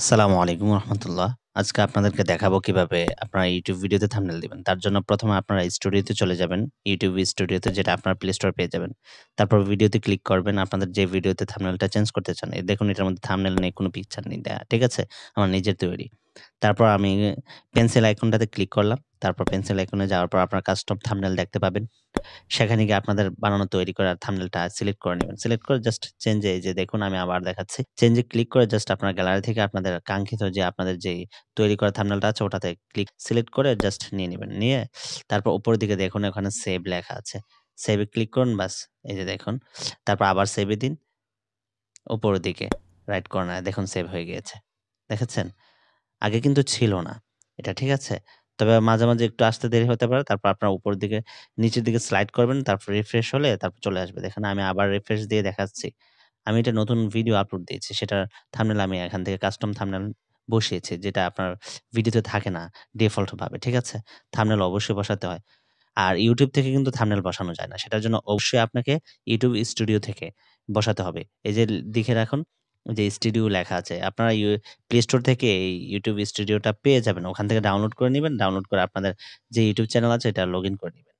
আসসালামু আলাইকুম রহমতুল্লাহ আজকে আপনাদেরকে দেখাবো কিভাবে আপনারা ইউটিউব ভিডিওতে থামনেল দিবেন তার জন্য প্রথমে আপনারা স্টুডিওতে চলে যাবেন ইউটিউব স্টুডিওতে যেটা আপনার প্লে স্টোর পেয়ে যাবেন তারপর ভিডিওতে ক্লিক করবেন আপনাদের যে ভিডিওতে থামনেলটা চেঞ্জ করতে চান দেখুন এটার মধ্যে থামনেল নেই কোনো পিকচার নেই দেয়া ঠিক আছে আমার নিজের তৈরি তারপর আমি পেন্সিল আইকনটাতে ক্লিক করলাম তারপর পেন্সিল আইকনে যাওয়ার পর আপনার কাস্টম থামনেল দেখতে পাবেন সেখানে গিয়ে আপনাদের বানানো তৈরি করার থামনেলটা সিলেক্ট করে নেবেন সিলেক্ট করে জাস্ট চেঞ্জে যে দেখুন আমি আবার দেখাচ্ছি চেঞ্জে ক্লিক করে জাস্ট আপনার গ্যালারি থেকে আপনাদের কাঙ্ক্ষিত যে আপনাদের যে তৈরি করা থামনেলটা আছে ওটাতে ক্লিক সিলেক্ট করে জাস্ট নিয়ে নেবেন নিয়ে তারপর উপরের দিকে দেখুন এখানে সেভ লেখা আছে সেভে ক্লিক করুন বাস এই যে দেখুন তারপর আবার সেভে দিন উপরের দিকে রাইট কর্নারে দেখুন সেভ হয়ে গিয়েছে দেখেছেন আগে কিন্তু ছিল না এটা ঠিক আছে তবে মাঝে, মাঝে একটু আসতে দেরি হতে পারে। তারপর আপনার উপর দিকে নিচের দিকে স্লাইড করবেন। তারপর রিফ্রেশ হলে তারপর চলে আসবে। দেখেন আমি আবার রিফ্রেশ দিয়ে দেখাচ্ছি। আমি এটা নতুন ভিডিও আপলোড দিয়েছি। সেটার থামনেল আমি এখান থেকে কাস্টম থামনেল বসিয়েছি। যেটা আপনার ভিডিওতে থাকে না ডিফল্ট ভাবে। ঠিক আছে? থামনেল অবশ্যই বসাতে হয়। আর ইউটিউব থেকে কিন্তু থামনেল বসানো যায় না। সেটার জন্য অবশ্যই আপনাকে ইউটিউব স্টুডিও থেকে বসাতে হবে। এই যে দেখে রাখুন যে স্টুডিও লেখা আছে আপনারা ইউ প্লে স্টোর থেকে এই ইউটিউব স্টুডিওটা পেয়ে যাবেন ওখান থেকে ডাউনলোড করে নেবেন ডাউনলোড করে আপনাদের যে ইউটিউব চ্যানেল আছে এটা লগ ইন করে নেবেন